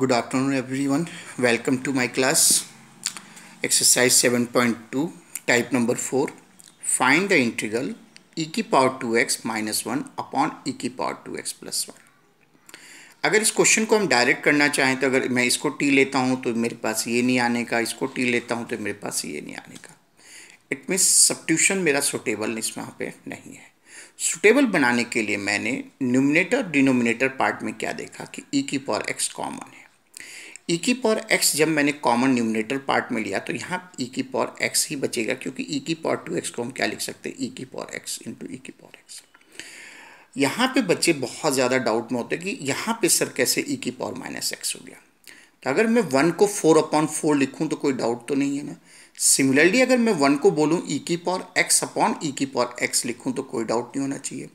good afternoon everyone welcome to my class exercise seven point two type number four find the integral e की power two x minus one upon e की power two x plus one अगर इस question को हम direct करना चाहें तो अगर मैं इसको टी लेता हूँ तो मेरे पास ये नहीं आने का इसको टी लेता हूँ तो मेरे पास ये नहीं आने का इट मीन्स सब्ट्यूशन मेरा सुटेबल इस वहाँ पे नहीं है सुटेबल बनाने के लिए मैंने न्यूमिनेटर डिनोमिनेटर पार्ट में क्या देखा कि ई की पावर एक्स कॉमन है ई e की पावर एक्स जब मैंने कॉमन न्यूमिनेटर पार्ट में लिया तो यहाँ ई e की पावर एक्स ही बचेगा क्योंकि ई e की पावर टू एक्स को हम क्या लिख सकते हैं ई की पावर एक्स इंटू ई की पावर एक्स यहाँ पे बच्चे बहुत ज़्यादा डाउट में होते हैं कि यहाँ पे सर कैसे ई की पावर माइनस एक्स हो गया तो अगर मैं वन को फोर अपॉन फोर लिखूँ तो कोई डाउट तो नहीं है ना सिमिलरली अगर मैं वन को बोलूँ ई e की पावर एक्स अपॉन ई की पावर एक्स लिखूँ तो कोई डाउट नहीं होना चाहिए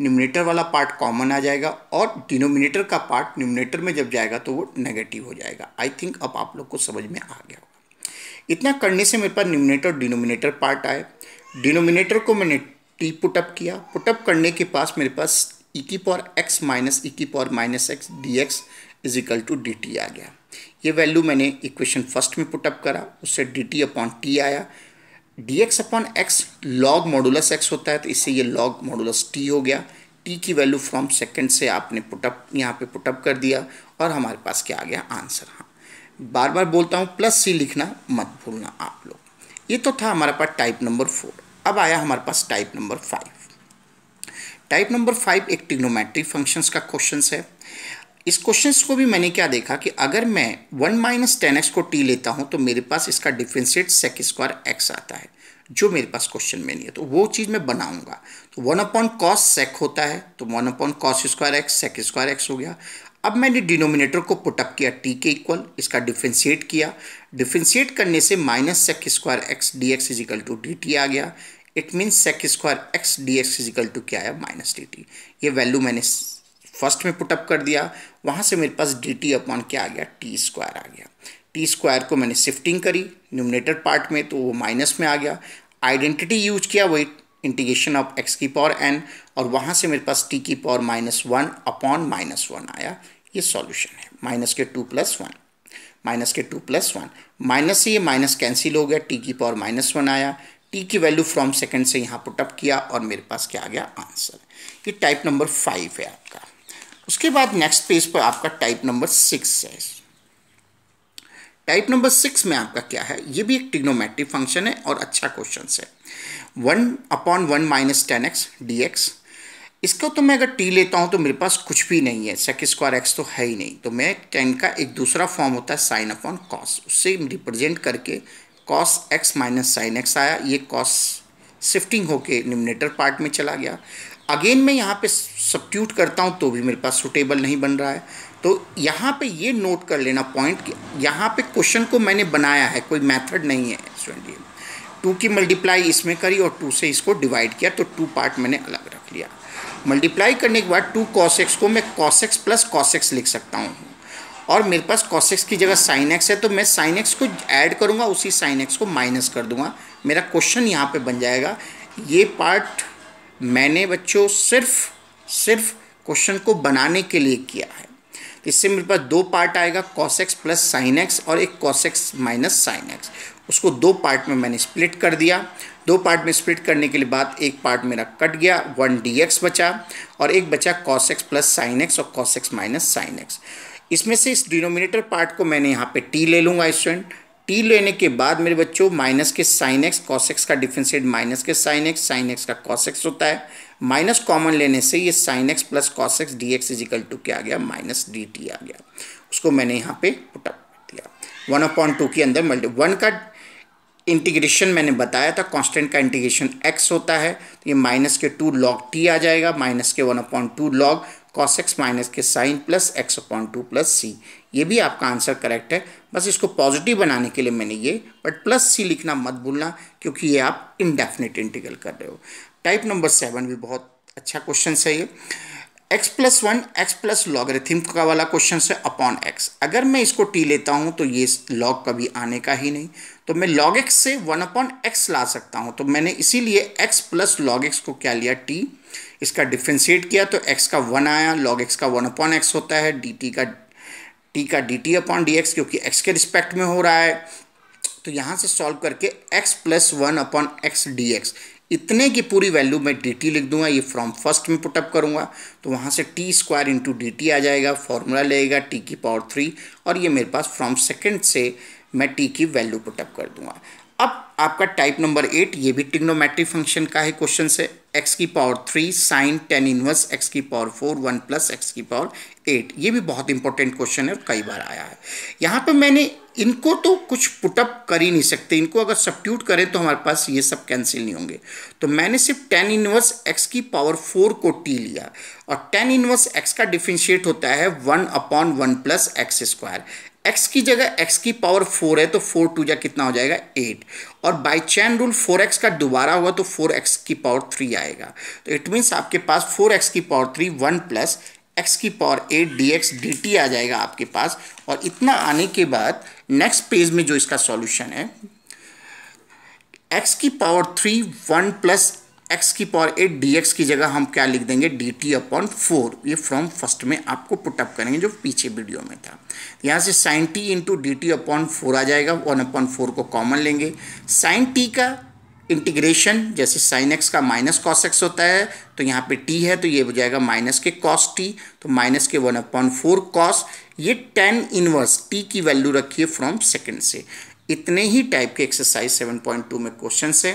न्यूमिनेटर वाला पार्ट कॉमन आ जाएगा और डिनोमिनेटर का पार्ट न्यूमिनेटर में जब जाएगा तो वो नेगेटिव हो जाएगा आई थिंक अब आप लोग को समझ में आ गया होगा इतना करने से मेरे पास न्यूमिनेटर डिनोमिनेटर पार्ट आए डिनोमिनेटर को मैंने टी पुटअप किया पुटअप करने के पास मेरे पास ई e की पावर एक्स माइनस ई की power minus x d x is equal to d t आ गया ये वैल्यू मैंने इक्वेशन फर्स्ट में पुटअप करा उससे डी टी अपॉन टी आया d x upon x log modulus x होता है तो इससे ये लॉग मॉडुलस टी हो गया टी की वैल्यू फ्रॉम सेकेंड से आपने पुटअप यहाँ पे पुटअप कर दिया और हमारे पास क्या आ गया आंसर हाँ बार बार बोलता हूँ प्लस सी लिखना मत भूलना आप लोग ये तो था हमारे पास टाइप नंबर फोर अब आया हमारे पास type number five type number five एक टिग्नोमेट्री फंक्शंस का क्वेश्चन है इस क्वेश्चन को भी मैंने क्या देखा कि अगर मैं वन माइनस टेन एक्स को टी लेता हूँ तो मेरे पास इसका डिफ्रेंशिएट सेक स्क्वायर एक्स आता है जो मेरे पास क्वेश्चन में नहीं है तो वो चीज़ मैं बनाऊंगा तो वन अपॉन कॉस सेक होता है तो one upon cos square x sec square x हो गया अब मैंने डिनोमिनेटर को पुटअप किया टी के इक्वल इसका डिफ्रेंशिएट किया डिफ्रेंशिएट करने से minus sec square x d x equal to d t आ गया it means sec square x d x equal to क्या आया माइनस डी टी ये वैल्यू मैंने फर्स्ट में पुटअप कर दिया वहाँ से मेरे पास डी टी अपॉन क्या आ गया टी स्क्वायर आ गया टी स्क्वायर को मैंने शिफ्टिंग करी न्यूमिनेटर पार्ट में तो वो माइनस में आ गया आइडेंटिटी यूज किया वही इंटीग्रेशन ऑफ एक्स की पावर एन और वहाँ से मेरे पास टी की power minus one upon minus one आया ये सॉल्यूशन है माइनस के टू प्लस वन माइनस के टू प्लस वन माइनस से ये माइनस कैंसिल हो गया टी की पावर माइनस वन आया टी की वैल्यू फ्रॉम सेकंड से यहाँ पुटअप किया और मेरे पास क्या आ गया आंसर ये टाइप नंबर फाइव है आपका उसके बाद नेक्स्ट पेज पर आपका टाइप नंबर सिक्स है टाइप नंबर सिक्स में आपका क्या है ये भी एक टिग्नोमेट्रिक फंक्शन है और अच्छा क्वेश्चन है one upon one minus tan x d x इसको तो मैं अगर टी लेता हूँ तो मेरे पास कुछ भी नहीं है सेक स्क्वायर एक्स तो है ही नहीं तो मैं टेन का एक दूसरा फॉर्म होता है साइन अपॉन कॉस उससे रिप्रेजेंट करके cos x minus sine x आया ये कॉस शिफ्टिंग होके निमनेटर पार्ट में चला गया अगेन मैं यहाँ पे सब्ट्यूट करता हूँ तो भी मेरे पास सुटेबल नहीं बन रहा है तो यहाँ पे ये नोट कर लेना पॉइंट कि यहाँ पे क्वेश्चन को मैंने बनाया है कोई मेथड नहीं है स्टूडेंट ये टू की मल्टीप्लाई इसमें करी और टू से इसको डिवाइड किया तो टू पार्ट मैंने अलग रख लिया मल्टीप्लाई करने के बाद टू कॉसेक्स को मैं कॉसेक्स प्लस कॉसेक्स लिख सकता हूँ और मेरे पास कॉसेक्स की जगह साइन एक्स है तो मैं साइन एक्स को ऐड करूँगा उसी साइन एक्स को माइनस कर दूंगा मेरा क्वेश्चन यहाँ पे बन जाएगा ये पार्ट मैंने बच्चों सिर्फ सिर्फ क्वेश्चन को बनाने के लिए किया है इससे मेरे पास दो पार्ट आएगा एक्स प्लस साइन एक्स और एक एक्स माइनस साइन एक्स उसको दो पार्ट में मैंने स्प्लिट कर दिया दो पार्ट में स्प्लिट करने के बाद एक पार्ट मेरा कट गया वन डी एक्स बचा और एक बचा कॉसेक्स प्लस साइन एक्स और एक्स माइनस साइन एक्स इसमें से इस डिनोमिनेटर पार्ट को मैंने यहाँ पे टी ले लूँगा स्टूडेंट टी लेने के बाद मेरे बच्चों माइनस के साइन एक्स कॉस एक्स का डिफ्रेंशिएट माइनस के साइन एक्स साइन एक्स का कॉस एक्स होता है माइनस कॉमन लेने से ये sine x plus cos x d x equal to क्या आ गया माइनस डी टी आ गया उसको मैंने यहाँ पे पुटअप दिया वन अपॉइंट टू के अंदर मल्टी वन का इंटीग्रेशन मैंने बताया था कॉन्स्टेंट का इंटीग्रेशन एक्स होता है तो ये माइनस के टू लॉग टी आ जाएगा माइनस के one upon two log cos x minus के sine plus x upon two plus c ये भी आपका आंसर करेक्ट है बस इसको पॉजिटिव बनाने के लिए मैंने ये बट प्लस सी लिखना मत भूलना क्योंकि ये आप इनडेफिनेट इंटीग्रल कर रहे हो टाइप नंबर सेवन भी बहुत अच्छा क्वेश्चन है ये x plus one x plus logarithm का वाला क्वेश्चन है अपॉन एक्स अगर मैं इसको टी लेता हूँ तो ये लॉग कभी आने का ही नहीं तो मैं लॉग एक्स से वन अपॉन एक्स ला सकता हूँ तो मैंने इसीलिए एक्स प्लस लॉग एक्स को क्या लिया टी इसका डिफ्रेंशिएट किया तो एक्स का वन आया लॉग एक्स का वन अपॉन एक्स होता है डी टी का टी का d t upon d x क्योंकि एक्स के रिस्पेक्ट में हो रहा है तो यहाँ से सॉल्व करके x plus one upon x d x इतने की पूरी वैल्यू मैं डी टी लिख दूंगा ये फ्रॉम फर्स्ट में पुटअप करूंगा तो वहाँ से t square into d t आ जाएगा फॉर्मूला लेगा टी की पावर थ्री और ये मेरे पास फ्रॉम सेकेंड से मैं टी की वैल्यू पुटअप कर दूंगा अब आपका टाइप नंबर एट ये भी टिग्नोमेट्रिक फंक्शन का ही क्वेश्चन है एक्स की power three sine tan inverse x की power four one plus x की पावर एट ये भी बहुत इंपॉर्टेंट क्वेश्चन है और कई बार आया है यहाँ पे मैंने इनको तो कुछ पुटअप कर ही नहीं सकते इनको अगर सब्ट्यूट करें तो हमारे पास ये सब कैंसिल नहीं होंगे तो मैंने सिर्फ टेन इनवर्स एक्स की पावर फोर को टी लिया और टेन इनवर्स एक्स का डिफ्रेंशिएट होता है one upon one plus x square x की जगह एक्स की पावर फोर है तो फोर टू जा कितना हो जाएगा एट और by chain rule four x का दोबारा हुआ तो फोर एक्स की पावर थ्री आएगा तो इट मीन्स आपके पास फोर एक्स की power three one plus x की power eight d x d t आ जाएगा आपके पास और इतना आने के बाद नेक्स्ट पेज में जो इसका सॉल्यूशन है एक्स की power three one plus x की पावर एट डी एक्स की जगह हम क्या लिख देंगे डी टी अपॉन फोर ये फ्रॉम फर्स्ट में आपको पुटअप करेंगे जो पीछे वीडियो में था यहाँ से sine t into d t upon four आ जाएगा वन अपॉन फोर को कॉमन लेंगे साइन टी का इंटीग्रेशन जैसे साइन एक्स का माइनस कॉस एक्स होता है तो यहाँ पे टी है तो ये हो जाएगा माइनस के कॉस टी तो माइनस के वन अपॉन फोर कॉस ये टेन इनवर्स टी की वैल्यू रखिए फ्रॉम सेकंड से इतने ही टाइप के एक्सरसाइज सेवन पॉइंट टू में क्वेश्चन है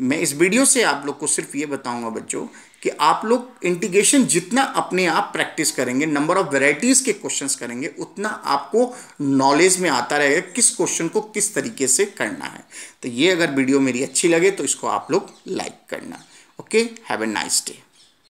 मैं इस वीडियो से आप लोग को सिर्फ ये बताऊंगा बच्चों कि आप लोग इंटीग्रेशन जितना अपने आप प्रैक्टिस करेंगे नंबर ऑफ वेराइटीज़ के क्वेश्चंस करेंगे उतना आपको नॉलेज में आता रहेगा किस क्वेश्चन को किस तरीके से करना है तो ये अगर वीडियो मेरी अच्छी लगे तो इसको आप लोग लाइक करना okay have a nice day